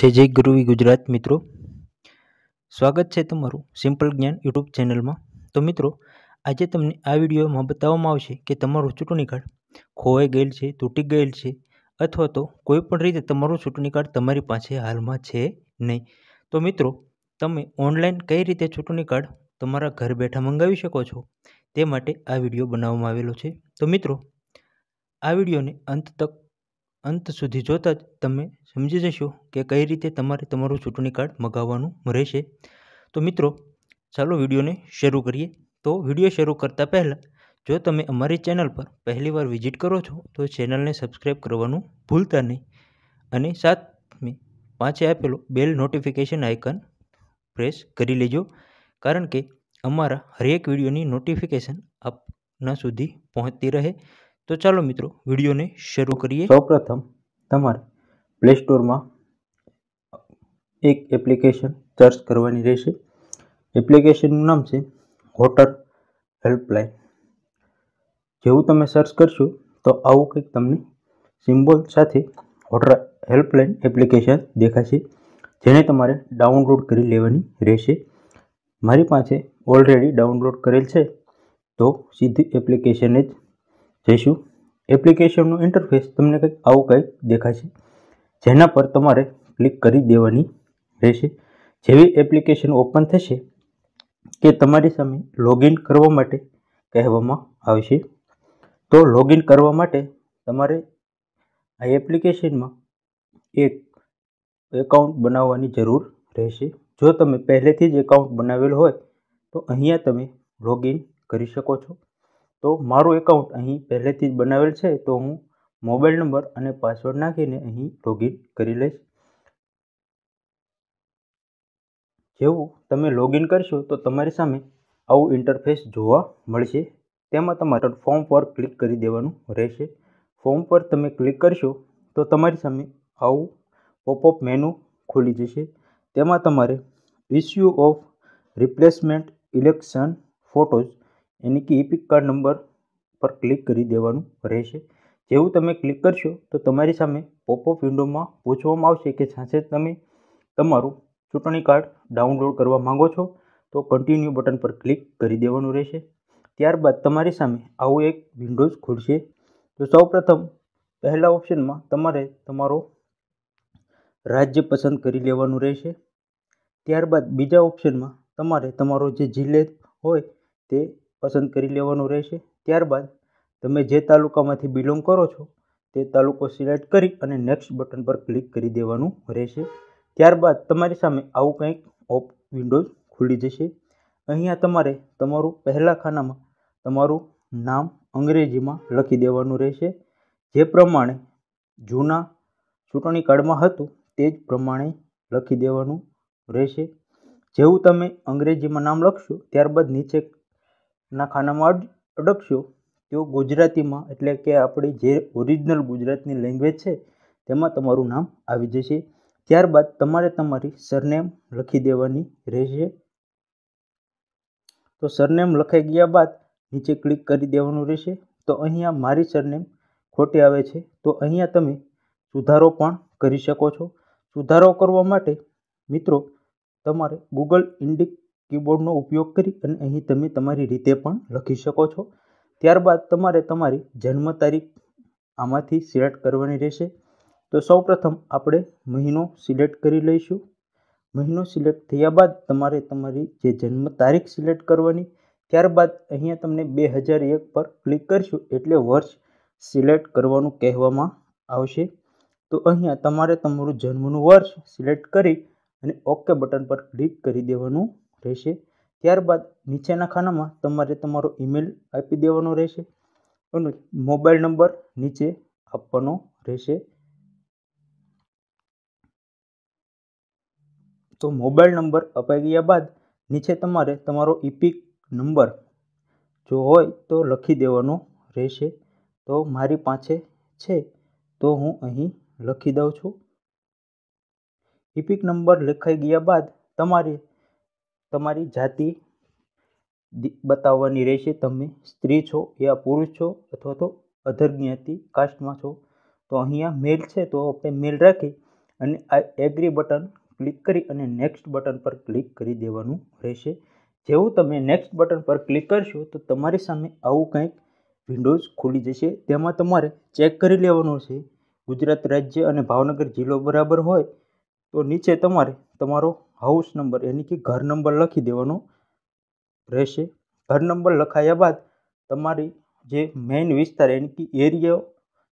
જય જય ગુરુવી ગુજરાત મિત્રો સ્વાગત છે તમારું સિમ્પલ જ્ઞાન યુટ્યુબ ચેનલમાં તો મિત્રો આજે તમને આ વિડીયોમાં બતાવવામાં આવશે કે તમારું ચૂંટણી કાર્ડ ખોવાઈ ગયેલ છે તૂટી ગયેલ છે અથવા તો કોઈપણ રીતે તમારું ચૂંટણી કાર્ડ તમારી પાસે હાલમાં છે નહીં તો મિત્રો તમે ઓનલાઈન કઈ રીતે ચૂંટણી કાર્ડ તમારા ઘર બેઠા મંગાવી શકો છો તે માટે આ વિડીયો બનાવવામાં આવેલો છે તો મિત્રો આ વિડીયોને અંત તક અંત સુધી જોતાં જ તમે સમજી જશો કે કઈ રીતે તમારે તમારું ચૂંટણી કાર્ડ મગાવવાનું રહેશે તો મિત્રો ચાલો વિડીયોને શરૂ કરીએ તો વિડીયો શરૂ કરતાં પહેલાં જો તમે અમારી ચેનલ પર પહેલીવાર વિઝિટ કરો છો તો ચેનલને સબસ્ક્રાઈબ કરવાનું ભૂલતા નહીં અને સાતમે પાંચે આપેલો બેલ નોટિફિકેશન આઇકન પ્રેસ કરી લેજો કારણ કે અમારા હરેક વિડીયોની નોટિફિકેશન આપના સુધી પહોંચતી રહે તો ચાલો મિત્રો વિડીયોને શરૂ કરીએ સૌપ્રથમ તમારે પ્લે સ્ટોરમાં એક એપ્લિકેશન સર્ચ કરવાની રહેશે એપ્લિકેશનનું નામ છે વોટર હેલ્પલાઇન જેવું તમે સર્ચ કરશો તો આવું કંઈક તમને સિમ્બોલ સાથે વોટર હેલ્પલાઇન એપ્લિકેશન દેખાશે જેને તમારે ડાઉનલોડ કરી લેવાની રહેશે મારી પાસે ઓલરેડી ડાઉનલોડ કરેલ છે તો સીધી એપ્લિકેશન જ જઈશું એપ્લિકેશનનું ઇન્ટરફેસ તમને કંઈક આવું કંઈક દેખાશે જેના પર તમારે ક્લિક કરી દેવાની રહેશે જેવી એપ્લિકેશન ઓપન થશે કે તમારી સામે લોગિન કરવા માટે કહેવામાં આવશે તો લોગિન કરવા માટે તમારે આ એપ્લિકેશનમાં એક એકાઉન્ટ બનાવવાની જરૂર રહેશે જો તમે પહેલેથી જ એકાઉન્ટ બનાવેલ હોય તો અહીંયા તમે લોગિન કરી શકો છો તો મારું એકાઉન્ટ અહીં પહેલેથી જ બનાવેલ છે તો હું મોબાઈલ નંબર અને પાસવર્ડ નાખીને અહીં લોગિન કરી લઈશ જેવું તમે લોગિન કરશો તો તમારી સામે આવું ઇન્ટરફેસ જોવા મળશે તેમાં તમારે ફોર્મ પર ક્લિક કરી દેવાનું રહેશે ફોર્મ પર તમે ક્લિક કરશો તો તમારી સામે આવું પોપઅપ મેનુ ખુલી જશે તેમાં તમારે issue of replacement election photos એની કે ઈ કાર્ડ નંબર પર ક્લિક કરી દેવાનું રહેશે જેવું તમે ક્લિક કરશો તો તમારી સામે પોપઅપ વિન્ડોમાં પૂછવામાં આવશે કે સાથે તમે તમારું ચૂંટણી કાર્ડ ડાઉનલોડ કરવા માંગો છો તો કન્ટિન્યુ બટન પર ક્લિક કરી દેવાનું રહેશે ત્યારબાદ તમારી સામે આવું એક વિન્ડોઝ ખુલશે તો સૌપ્રથમ પહેલા ઓપ્શનમાં તમારે તમારો રાજ્ય પસંદ કરી લેવાનું રહેશે ત્યારબાદ બીજા ઓપ્શનમાં તમારે તમારો જે જિલ્લે હોય તે પસંદ કરી લેવાનું રહેશે ત્યારબાદ તમે જે તાલુકામાંથી બિલોંગ કરો છો તે તાલુકો સિલેક્ટ કરી અને નેક્સ્ટ બટન પર ક્લિક કરી દેવાનું રહેશે ત્યારબાદ તમારી સામે આવું કંઈક ઓપ વિન્ડોઝ ખુલી જશે અહીંયા તમારે તમારું પહેલા ખાનામાં તમારું નામ અંગ્રેજીમાં લખી દેવાનું રહેશે જે પ્રમાણે જૂના ચૂંટણી કાર્ડમાં હતું તે જ પ્રમાણે લખી દેવાનું રહેશે જેવું તમે અંગ્રેજીમાં નામ લખશો ત્યારબાદ નીચે ના ખાનામાં અડકશો તો ગુજરાતીમાં એટલે કે આપણી જે ઓરિજિનલ ગુજરાતની લેંગ્વેજ છે તેમાં તમારું નામ આવી જશે ત્યારબાદ તમારે તમારી સરનેમ લખી દેવાની રહેશે તો સરનેમ લખાઈ ગયા બાદ નીચે ક્લિક કરી દેવાનું રહેશે તો અહીંયા મારી સરનેમ ખોટી આવે છે તો અહીંયા તમે સુધારો પણ કરી શકો છો સુધારો કરવા માટે મિત્રો તમારે ગૂગલ ઇન્ડિક કીબોર્ડનો ઉપયોગ કરી અને અહીં તમે તમારી રીતે પણ લખી શકો છો ત્યારબાદ તમારે તમારી જન્મ તારીખ આમાંથી સિલેક્ટ કરવાની રહેશે તો સૌપ્રથમ આપણે મહિનો સિલેક્ટ કરી લઈશું મહિનો સિલેક્ટ થયા બાદ તમારે તમારી જે જન્મ તારીખ સિલેક્ટ કરવાની ત્યારબાદ અહીંયા તમને બે હજાર એક પર ક્લિક કરશું એટલે વર્ષ સિલેક્ટ કરવાનું કહેવામાં આવશે તો અહીંયા તમારે તમારું જન્મનું વર્ષ સિલેક્ટ કરી અને ઓકે બટન પર ક્લિક કરી દેવાનું રહેશે ત્યારબાદ નીચેના ખાનામાં તમારે તમારો ઈમેલ આપી દેવાનો રહેશે અને મોબાઈલ નંબર નીચે આપવાનો રહેશે તો મોબાઈલ નંબર અપાઈ ગયા બાદ નીચે તમારે તમારો ઇપિક નંબર જો હોય તો લખી દેવાનો રહેશે તો મારી પાસે છે તો હું અહીં લખી દઉં છું ઇપિક નંબર લખાઈ ગયા બાદ તમારે તમારી જાતિ બતાવવાની રહેશે તમે સ્ત્રી છો યા પુરુષ છો અથવા તો અધર જ્ઞાતિ કાસ્ટમાં છો તો અહીંયા મેલ છે તો આપણે મેલ રાખી અને આ એગ્રી બટન ક્લિક કરી અને નેક્સ્ટ બટન પર ક્લિક કરી દેવાનું રહેશે જેવું તમે નેક્સ્ટ બટન પર ક્લિક કરશો તો તમારી સામે આવું કંઈક વિન્ડોઝ ખુલી જશે તેમાં તમારે ચેક કરી લેવાનું છે ગુજરાત રાજ્ય અને ભાવનગર જિલ્લો બરાબર હોય તો નીચે તમારે તમારો હાઉસ નંબર એની કે ઘર નંબર લખી દેવાનો રહેશે ઘર નંબર લખાયા બાદ તમારી જે મેઇન વિસ્તાર એની કે એરિયા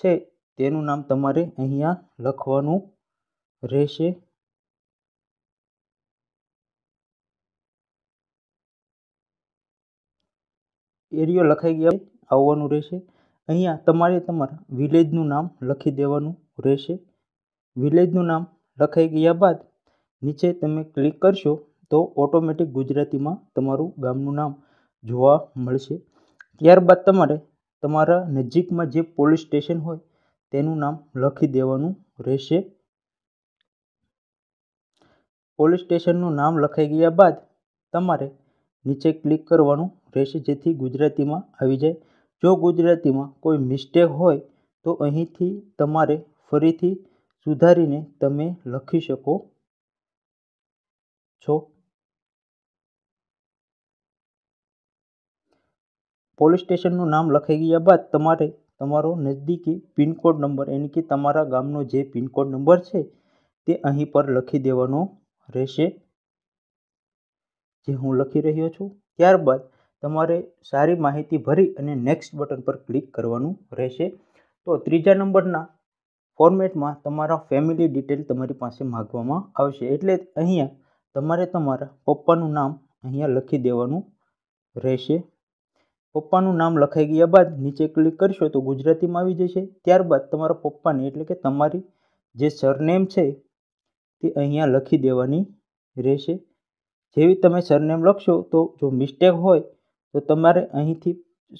છે તેનું નામ તમારે અહીંયા લખવાનું રહેશે એરિયો લખાઈ ગયા આવવાનું રહેશે અહીંયા તમારે તમારા વિલેજનું નામ લખી દેવાનું રહેશે વિલેજનું નામ લખાઈ ગયા બાદ નીચે તમે ક્લિક કરશો તો ઓટોમેટિક ગુજરાતીમાં તમારું ગામનું નામ જોવા મળશે ત્યારબાદ તમારે તમારા નજીકમાં જે પોલીસ સ્ટેશન હોય તેનું નામ લખી દેવાનું રહેશે પોલીસ સ્ટેશનનું નામ લખાઈ ગયા બાદ તમારે નીચે ક્લિક કરવાનું રહેશે જેથી ગુજરાતીમાં આવી જાય જો ગુજરાતીમાં કોઈ મિસ્ટેક હોય તો અહીંથી તમારે ફરીથી સુધારીને તમે લખી શકો છો પોલીસ સ્ટેશનનું નામ લખાઈ ગયા બાદ તમારે તમારો નજદીકી પિનકોડ નંબર એટલે કે તમારા ગામનો જે પિનકોડ નંબર છે તે અહીં પર લખી દેવાનો રહેશે જે હું લખી રહ્યો છું ત્યારબાદ તમારે સારી માહિતી ભરી અને નેક્સ્ટ બટન પર ક્લિક કરવાનું રહેશે તો ત્રીજા નંબરના ફોર્મેટમાં તમારા ફેમિલી ડિટેલ તમારી પાસે માગવામાં આવશે એટલે અહીંયા તમારે તમારા પપ્પાનું નામ અહીંયા લખી દેવાનું રહેશે પપ્પાનું નામ લખાઈ ગયા બાદ નીચે ક્લિક કરશો તો ગુજરાતીમાં આવી જશે ત્યારબાદ તમારા પપ્પાની એટલે કે તમારી જે સરનેમ છે તે અહીંયા લખી દેવાની રહેશે જેવી તમે સરનેમ લખશો તો જો મિસ્ટેક હોય તો તમારે અહીંથી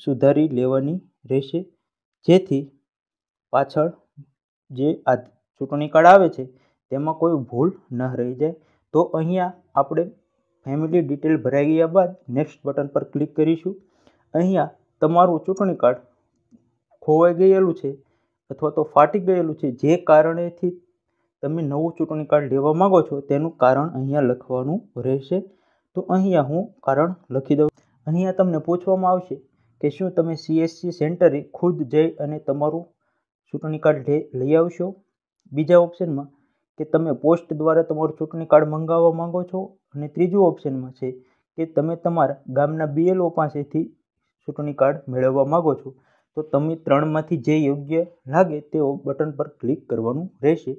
સુધારી લેવાની રહેશે જેથી પાછળ જે આ ચૂંટણી કાર્ડ આવે છે તેમાં કોઈ ભૂલ ન રહી જાય તો અહીંયા આપણે ફેમિલી ડિટેલ ભરાઈ ગયા બાદ નેક્સ્ટ બટન પર ક્લિક કરીશું અહીંયા તમારું ચૂંટણી કાર્ડ ખોવાઈ ગયેલું છે અથવા તો ફાટી ગયેલું છે જે કારણેથી તમે નવું ચૂંટણી કાર્ડ લેવા માગો છો તેનું કારણ અહીંયા લખવાનું રહેશે તો અહીંયા હું કારણ લખી દઉં અહીંયા તમને પૂછવામાં આવશે કે શું તમે સીએસસી સેન્ટરે ખુદ જઈ અને તમારું ચૂંટણી કાર્ડ લઈ આવશો બીજા ઓપ્શનમાં કે તમે પોસ્ટ દ્વારા તમારું ચૂંટણી કાર્ડ મંગાવવા માગો છો અને ત્રીજું ઓપ્શનમાં છે કે તમે તમારા ગામના બીએલઓ પાસેથી ચૂંટણી કાર્ડ મેળવવા માગો છો તો તમે ત્રણમાંથી જે યોગ્ય લાગે તે બટન પર ક્લિક કરવાનું રહેશે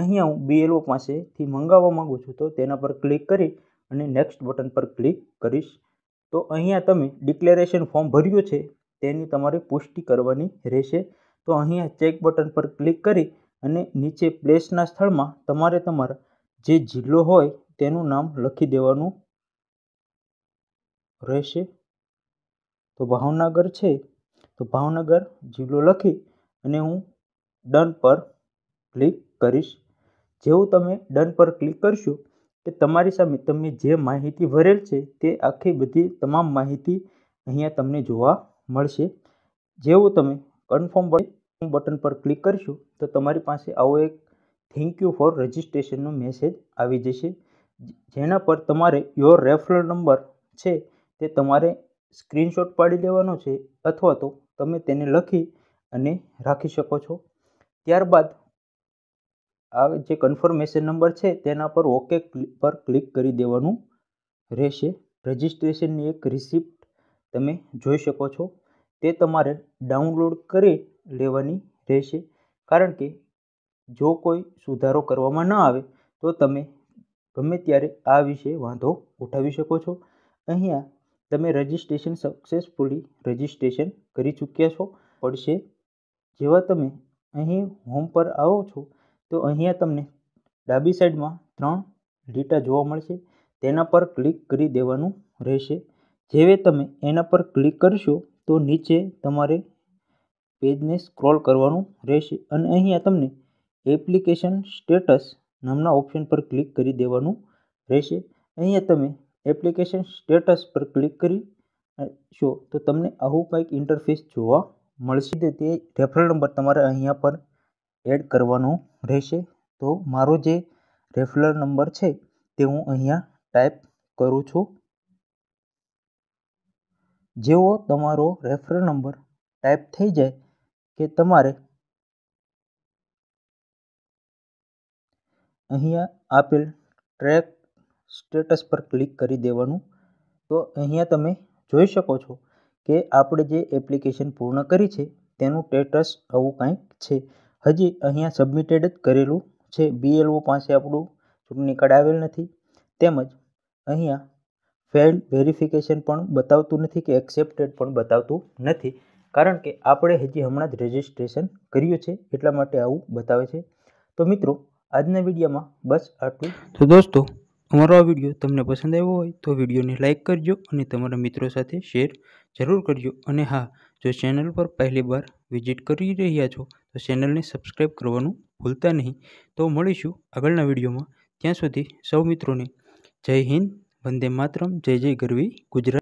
અહીંયા હું બીએલઓ પાસેથી મંગાવવા માગું છું તો તેના પર ક્લિક કરી અને નેક્સ્ટ બટન પર ક્લિક કરીશ તો અહીંયા તમે ડિક્લેરેશન ફોર્મ ભર્યું છે તેની તમારે પુષ્ટિ કરવાની રહેશે તો અહીંયા ચેક બટન પર ક્લિક કરી અને નીચે પ્લેસના સ્થળમાં તમારે તમારા જે જિલ્લો હોય તેનું નામ લખી દેવાનું રહેશે તો ભાવનગર છે તો ભાવનગર જિલ્લો લખી અને હું ડન પર ક્લિક કરીશ જેવું તમે ડન પર ક્લિક કરશો કે તમારી સામે તમે જે માહિતી ભરેલ છે તે આખી બધી તમામ માહિતી અહીંયા તમને જોવા મળશે જેવું તમે કન્ફર્મ પડે બટન પર ક્લિક કરશું તો તમારી પાસે આવો એક થેન્ક યુ ફોર રજિસ્ટ્રેશનનો મેસેજ આવી જશે જેના પર તમારે યોર રેફરલ નંબર છે તે તમારે સ્ક્રીનશોટ પાડી લેવાનો છે અથવા તો તમે તેને લખી અને રાખી શકો છો ત્યારબાદ આ જે કન્ફર્મેશન નંબર છે તેના પર ઓકે પર ક્લિક કરી દેવાનું રહેશે રજિસ્ટ્રેશનની એક રિસિપ્ટ તમે જોઈ શકો છો તે તમારે ડાઉનલોડ કરી લેવાની રહેશે કારણ કે જો કોઈ સુધારો કરવામાં ન આવે તો તમે ગમે ત્યારે આ વિશે વાંધો ઉઠાવી શકો છો અહીંયા તમે રજિસ્ટ્રેશન સક્સેસફુલી રજિસ્ટ્રેશન કરી ચૂક્યા છો પડશે જેવા તમે અહીં હોમ પર આવો છો તો અહીંયા તમને ડાબી સાઈડમાં ત્રણ લીટા જોવા મળશે તેના પર ક્લિક કરી દેવાનું રહેશે જેવે તમે એના પર ક્લિક કરશો તો નીચે તમારે પેજને સ્ક્રોલ કરવાનું રહેશે અને અહીંયા તમને એપ્લિકેશન સ્ટેટસ નામના ઓપ્શન પર ક્લિક કરી દેવાનું રહેશે અહીંયા તમે એપ્લિકેશન સ્ટેટસ પર ક્લિક કરી શો તો તમને આવું કંઈક ઇન્ટરફેસ જોવા મળશે તે રેફરલ નંબર તમારે અહીંયા પર એડ કરવાનો રહેશે તો મારો જે રેફરલ નંબર છે તે હું અહીંયા ટાઈપ કરું છું જેવો તમારો રેફરલ નંબર ટાઈપ થઈ જાય કે તમારે અહીંયા આપેલ ટ્રેક સ્ટેટસ પર ક્લિક કરી દેવાનું તો અહીંયા તમે જોઈ શકો છો કે આપણે જે એપ્લિકેશન પૂર્ણ કરી છે તેનું સ્ટેટસ આવું કાંઈક છે હજી અહીંયા સબમિટેડ જ કરેલું છે બીએલઓ પાસે આપણું ચૂંટણી કાર્ડ આવેલ નથી તેમજ અહીંયા ફેલ્ડ વેરિફિકેશન પણ બતાવતું નથી કે એક્સેપ્ટેડ પણ બતાવતું નથી કારણ કે આપણે હજી હમણાં જ રજીસ્ટ્રેશન કર્યું છે એટલા માટે આવું બતાવે છે તો મિત્રો આજના વિડીયોમાં બસ આટલું તો દોસ્તો અમારો આ વિડીયો તમને પસંદ આવ્યો હોય તો વિડીયોને લાઇક કરજો અને તમારા મિત્રો સાથે શેર જરૂર કરજો અને હા જો ચેનલ પર પહેલી વાર વિઝિટ કરી રહ્યા છો તો ચેનલને સબસ્ક્રાઈબ કરવાનું ભૂલતા નહીં તો મળીશું આગળના વિડીયોમાં ત્યાં સુધી સૌ મિત્રોને જય હિન્દ વંદે માતરમ જય જય ગરવી ગુજરાત